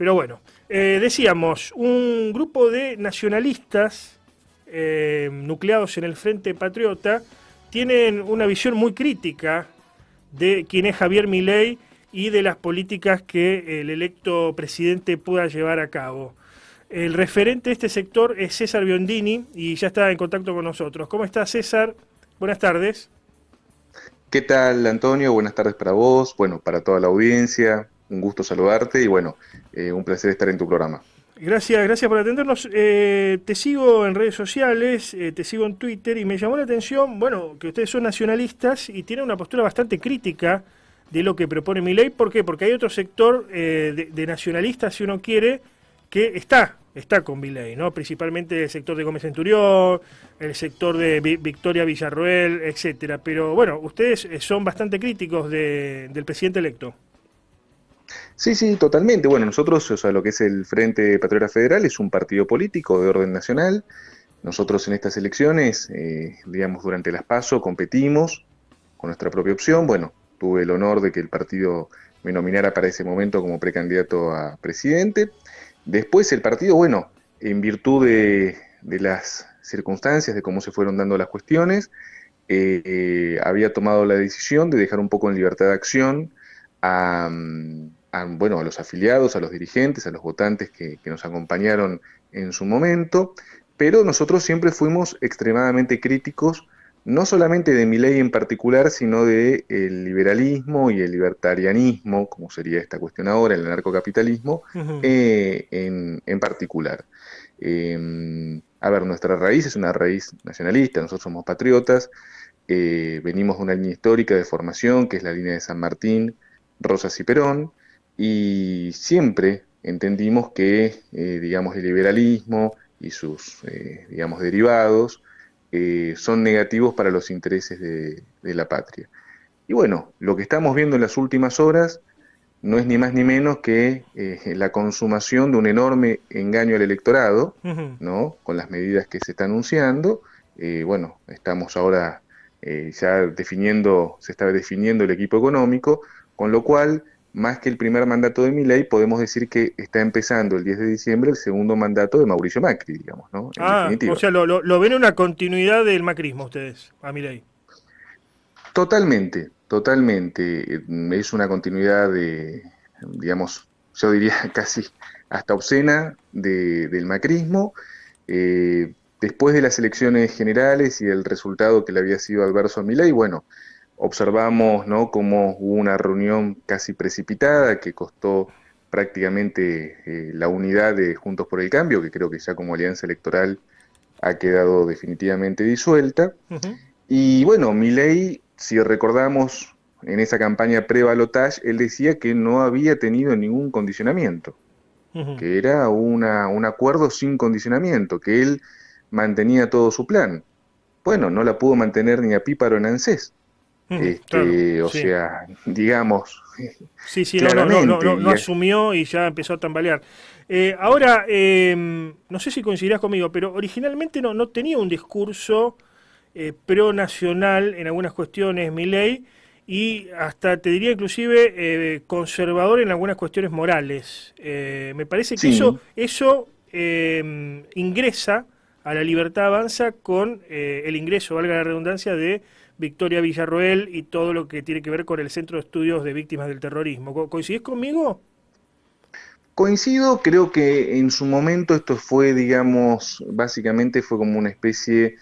Pero bueno, eh, decíamos, un grupo de nacionalistas eh, nucleados en el Frente Patriota tienen una visión muy crítica de quién es Javier Milei y de las políticas que el electo presidente pueda llevar a cabo. El referente de este sector es César Biondini y ya está en contacto con nosotros. ¿Cómo está César? Buenas tardes. ¿Qué tal Antonio? Buenas tardes para vos, bueno, para toda la audiencia un gusto saludarte y bueno, eh, un placer estar en tu programa. Gracias, gracias por atendernos. Eh, te sigo en redes sociales, eh, te sigo en Twitter y me llamó la atención, bueno, que ustedes son nacionalistas y tienen una postura bastante crítica de lo que propone mi ley. ¿Por qué? Porque hay otro sector de, nacionalistas, si uno quiere, que está, está con mi ley, ¿no? Principalmente el sector de Gómez Centurión, el sector de Victoria Villarroel, etcétera. Pero bueno, ustedes son bastante críticos del presidente electo. Sí, sí, totalmente. Bueno, nosotros, o sea, lo que es el Frente Patriota Federal es un partido político de orden nacional. Nosotros en estas elecciones, eh, digamos, durante las PASO competimos con nuestra propia opción. Bueno, tuve el honor de que el partido me nominara para ese momento como precandidato a presidente. Después el partido, bueno, en virtud de, las circunstancias, de cómo se fueron dando las cuestiones, eh, eh, había tomado la decisión de dejar un poco en libertad de acción a, mm, bueno, a los afiliados, a los dirigentes, a los votantes que, nos acompañaron en su momento, pero nosotros siempre fuimos extremadamente críticos, no solamente de mi ley en particular, sino de el liberalismo y el libertarianismo, como sería esta cuestión ahora, el narcocapitalismo eh, en, particular. Em, a ver, nuestra raíz es una raíz nacionalista, nosotros somos patriotas, eh, venimos de una línea histórica de formación, que es la línea de San Martín, Rosas y Perón, y siempre entendimos que, eh, digamos, el liberalismo y sus, eh, digamos, derivados eh, son negativos para los intereses de, la patria. Y bueno, lo que estamos viendo en las últimas horas no es ni más ni menos que la consumación de un enorme engaño al electorado, ¿no? Con las medidas que se están anunciando. bueno, estamos ahora ya definiendo, se está definiendo el equipo económico, con lo cual más que el primer mandato de Milei, podemos decir que está empezando el 10 de diciembre el segundo mandato de Mauricio Macri, digamos, ¿no? ah, o sea, lo, ven una continuidad del macrismo ustedes, a Milei. Totalmente, totalmente. Eh, es una continuidad de, digamos, yo diría casi hasta obscena del macrismo. Eh, después de las elecciones generales y el resultado que le había sido adverso a Milei, bueno, observamos ¿no? cómo hubo una reunión casi precipitada que costó prácticamente eh, la unidad de Juntos por el Cambio, que creo que ya como alianza electoral ha quedado definitivamente disuelta. Y bueno, Milei, si recordamos en esa campaña pre-balotage, él decía que no había tenido ningún condicionamiento, que era un acuerdo sin condicionamiento, que él mantenía todo su plan. Bueno, no la pudo mantener ni a Píparo en ANSES. Mm, este, o sea, digamos. Sí, sí, no, no, no, no, asumió y ya empezó a tambalear. Eh, ahora, eh, no sé si coincidirás conmigo, pero originalmente no, no tenía un discurso eh, pro-nacional en algunas cuestiones, ley, y hasta te diría inclusive eh, conservador en algunas cuestiones morales. me parece que eso, eso ingresa a la libertad avanza con el ingreso, valga la redundancia, de Victoria Villarroel y todo lo que tiene que ver con el Centro de Estudios de Víctimas del Terrorismo. ¿Coincides conmigo? Coincido, creo que en su momento esto fue, digamos, básicamente fue como una especie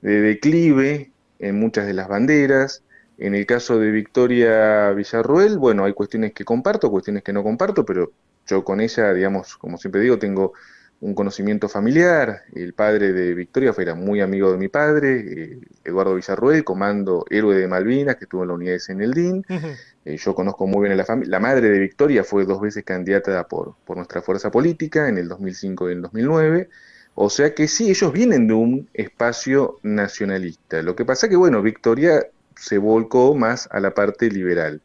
de declive en muchas de las banderas. En el caso de Victoria Villarruel, bueno, hay cuestiones que comparto, cuestiones que no comparto, pero yo con ella, digamos, como siempre digo, tengo un conocimiento familiar. El padre de Victoria era muy amigo de mi padre, eh, Eduardo Villarruel, comando héroe de Malvinas, que estuvo en la unidad de Seneldín. Eh, yo conozco muy bien a la familia. La madre de Victoria fue dos veces candidata por, por nuestra fuerza política en el 2005 y en el 2009. O sea que sí, ellos vienen de un espacio nacionalista. Lo que pasa que, bueno, Victoria se volcó más a la parte liberal.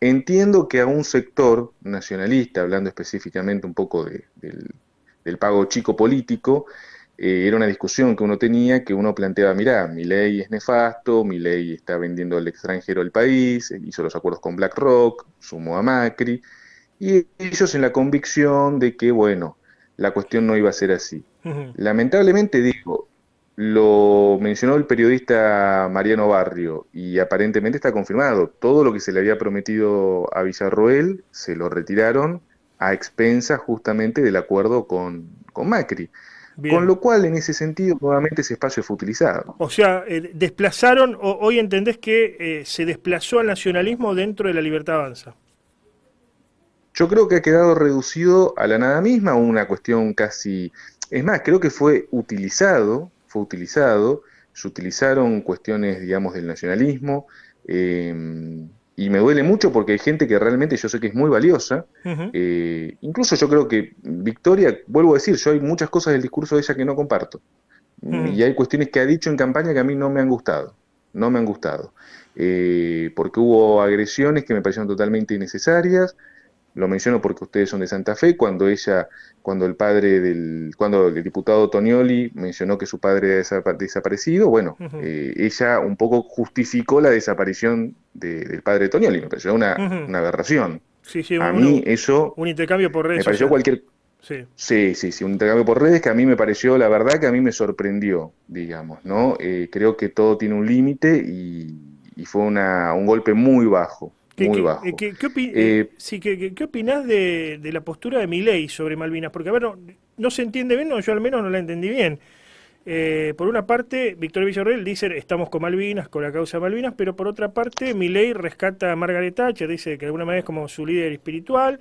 Entiendo que a un sector nacionalista, hablando específicamente un poco del del pago chico político, eh, era una discusión que uno tenía, que uno planteaba, mirá, mi ley es nefasto, mi ley está vendiendo al extranjero el país, eh, hizo los acuerdos con BlackRock, sumó a Macri, y ellos en la convicción de que, bueno, la cuestión no iba a ser así. Lamentablemente, digo, lo mencionó el periodista Mariano Barrio y aparentemente está confirmado. Todo lo que se le había prometido a Villarroel se lo retiraron a expensas justamente del acuerdo con, Macri. Con lo cual, en ese sentido, nuevamente ese espacio fue utilizado. O sea, eh, desplazaron, o, hoy entendés que eh, se desplazó al nacionalismo dentro de la libertad avanza. Yo creo que ha quedado reducido a la nada misma, una cuestión casi... Es más, creo que fue utilizado, fue utilizado, se utilizaron cuestiones, digamos, del nacionalismo, eh, y me duele mucho porque hay gente que realmente yo sé que es muy valiosa. Eh, incluso yo creo que Victoria, vuelvo a decir, yo hay muchas cosas del discurso de ella que no comparto. Y hay cuestiones que ha dicho en campaña que a mí no me han gustado. No me han gustado. Eh, porque hubo agresiones que me parecieron totalmente innecesarias, lo menciono porque ustedes son de Santa Fe, cuando ella, cuando el padre del, cuando el diputado Tonioli mencionó que su padre había desaparecido, bueno, eh, ella un poco justificó la desaparición del padre Tonioli, me pareció una, aberración. Sí, sí, a mí eso... Un intercambio por redes. Me pareció cualquier... Sí. sí. sí, un intercambio por redes que a mí me pareció, la verdad que a mí me sorprendió, digamos, ¿no? Eh, creo que todo tiene un límite y, y, fue una, un golpe muy bajo. ¿Qué, opinás de, la postura de Milei sobre Malvinas? Porque, a ver, no, se entiende bien, no, yo al menos no la entendí bien. Eh, por una parte, Victoria Villarreal dice estamos con Malvinas, con la causa de Malvinas, pero por otra parte, Milei rescata a Margaret Thatcher, dice que de alguna manera es como su líder espiritual.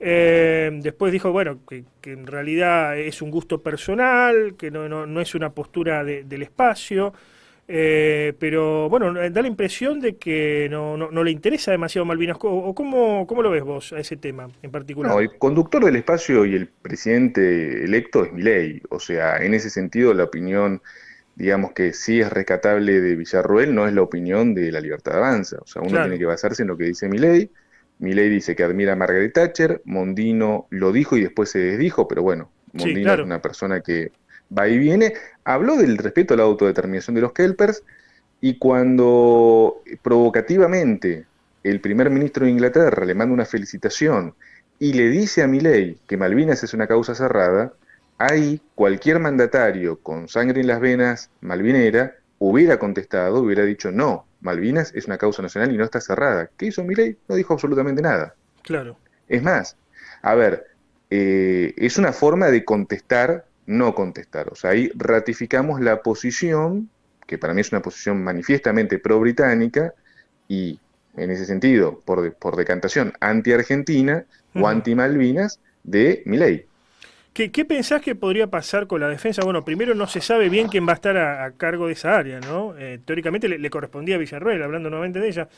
Eh, después dijo, bueno, que, en realidad es un gusto personal, que no, es una postura del espacio. Eh, pero bueno, eh, da la impresión de que no, le interesa demasiado Malvinas. ¿O cómo, lo ves vos a ese tema en particular? No, el conductor del espacio y el presidente electo es Milei. O sea, en ese sentido, la opinión, digamos que sí es rescatable de Villarruel, no es la opinión de la libertad de avanza. O sea, uno tiene que basarse en lo que dice Miley. Milei dice que admira a Margaret Thatcher, Mondino lo dijo y después se desdijo, pero bueno, Mondino es una persona que va y viene, habló del respeto a la autodeterminación de los Kelpers y cuando provocativamente el primer ministro de Inglaterra le manda una felicitación y le dice a Milley que Malvinas es una causa cerrada, ahí cualquier mandatario con sangre en las venas malvinera hubiera contestado, hubiera dicho no, Malvinas es una causa nacional y no está cerrada. ¿Qué hizo Milley? No dijo absolutamente nada. Claro. Es más, a ver, eh, es una forma de contestar no o sea, Ahí ratificamos la posición, que para mí es una posición manifiestamente pro-británica y en ese sentido, por, por decantación, anti-Argentina o anti-Malvinas de Miley. ¿Qué, ¿Qué, pensás que podría pasar con la defensa? Bueno, primero no se sabe bien quién va a estar a, cargo de esa área, ¿no? Eh, teóricamente le, correspondía a Villarroel, hablando nuevamente de ella.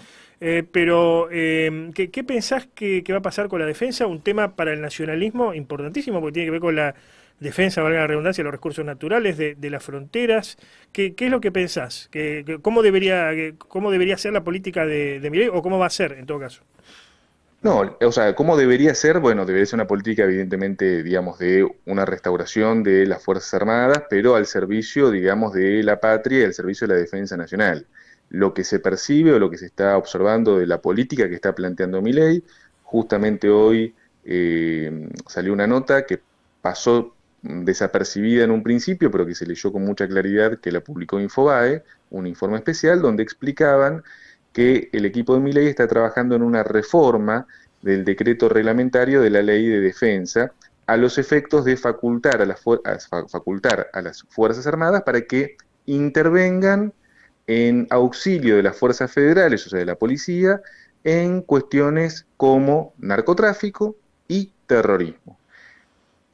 Eh, pero, eh, ¿qué, pensás que va a pasar con la defensa? Un tema para el nacionalismo importantísimo, porque tiene que ver con la defensa, valga la redundancia, los recursos naturales de, las fronteras. ¿Qué, es lo que pensás? cómo, debería, ¿Cómo debería ser la política de, de Miley, o cómo va a ser en todo caso? No, o sea, ¿cómo debería ser? Bueno, debería ser una política, evidentemente, digamos, de una restauración de las Fuerzas Armadas, pero al servicio, digamos, de la patria y al servicio de la defensa nacional. Lo que se percibe o lo que se está observando de la política que está planteando mi justamente hoy eh, salió una nota que pasó desapercibida en un principio, pero que se leyó con mucha claridad, que la publicó Infobae, un informe especial donde explicaban que el equipo de Miley está trabajando en una reforma del decreto reglamentario de la ley de defensa a los efectos de facultar a las, facultar a las Fuerzas Armadas para que intervengan en auxilio de las fuerzas federales, o sea, de la policía, en cuestiones como narcotráfico y terrorismo.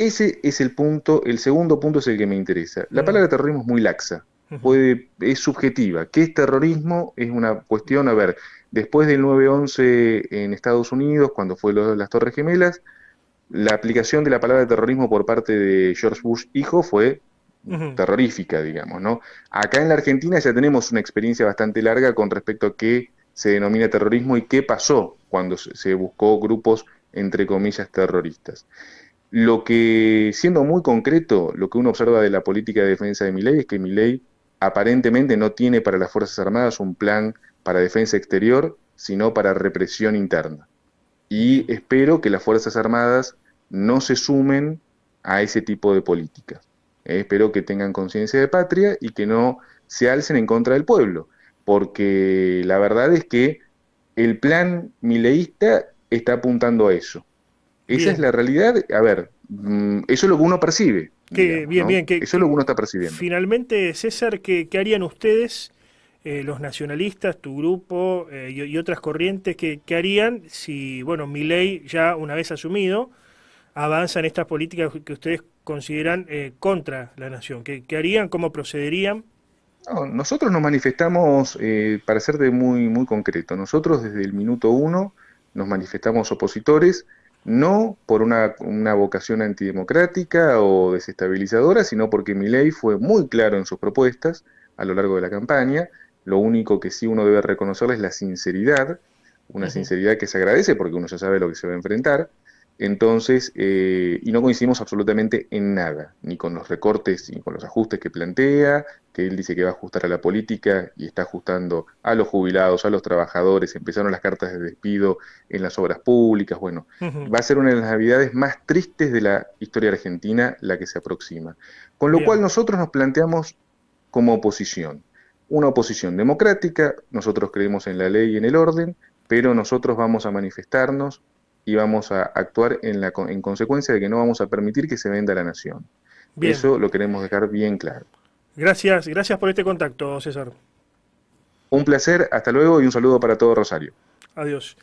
Ese es el punto, el segundo punto es el que me interesa. La palabra terrorismo es muy laxa, puede, es subjetiva. ¿Qué es terrorismo? Es una cuestión, a ver, después del 9-11 en Estados Unidos, cuando fue las Torres Gemelas, la aplicación de la palabra terrorismo por parte de George Bush hijo fue terrorífica, digamos, ¿no? Acá en la Argentina ya tenemos una experiencia bastante larga con respecto a qué se denomina terrorismo y qué pasó cuando se buscó grupos, entre comillas, terroristas. Lo que, siendo muy concreto, lo que uno observa de la política de defensa de Milei es que Milei aparentemente no tiene para las Fuerzas Armadas un plan para defensa exterior, sino para represión interna. Y espero que las Fuerzas Armadas no se sumen a ese tipo de política. Eh, espero que tengan conciencia de patria y que no se alcen en contra del pueblo, porque la verdad es que el plan mileísta está apuntando a eso, esa es la realidad. A ver, mm, eso es lo que uno percibe. Que, bien, bien, que, eso es lo que uno está percibiendo. Finalmente, César, ¿qué, harían ustedes, eh, los nacionalistas, tu grupo eh, y, otras corrientes, qué, harían si, bueno, mi ley ya una vez asumido, avanzan estas políticas que ustedes consideran eh, contra la nación? ¿Qué, harían? ¿Cómo procederían? nosotros nos manifestamos, para ser de muy, muy concreto, nosotros desde el minuto uno nos manifestamos opositores no por una, vocación antidemocrática o desestabilizadora, sino porque ley fue muy claro en sus propuestas a lo largo de la campaña. Lo único que sí uno debe reconocer es la sinceridad, una sinceridad que se agradece porque uno ya sabe lo que se va a enfrentar, entonces, eh, y no coincidimos absolutamente en nada, ni con los recortes, ni con los ajustes que plantea, que él dice que va a ajustar a la política y está ajustando a los jubilados, a los trabajadores, empezaron las cartas de despido en las obras públicas, bueno, va a ser una de las navidades más tristes de la historia argentina la que se aproxima. Con lo cual nosotros nos planteamos como oposición, una oposición democrática, nosotros creemos en la ley y en el orden, pero nosotros vamos a manifestarnos y vamos a actuar en, la, en consecuencia de que no vamos a permitir que se venda la nación. Eso lo queremos dejar bien claro. Gracias, gracias por este contacto, César. Un placer, hasta luego y un saludo para todo Rosario. Adiós.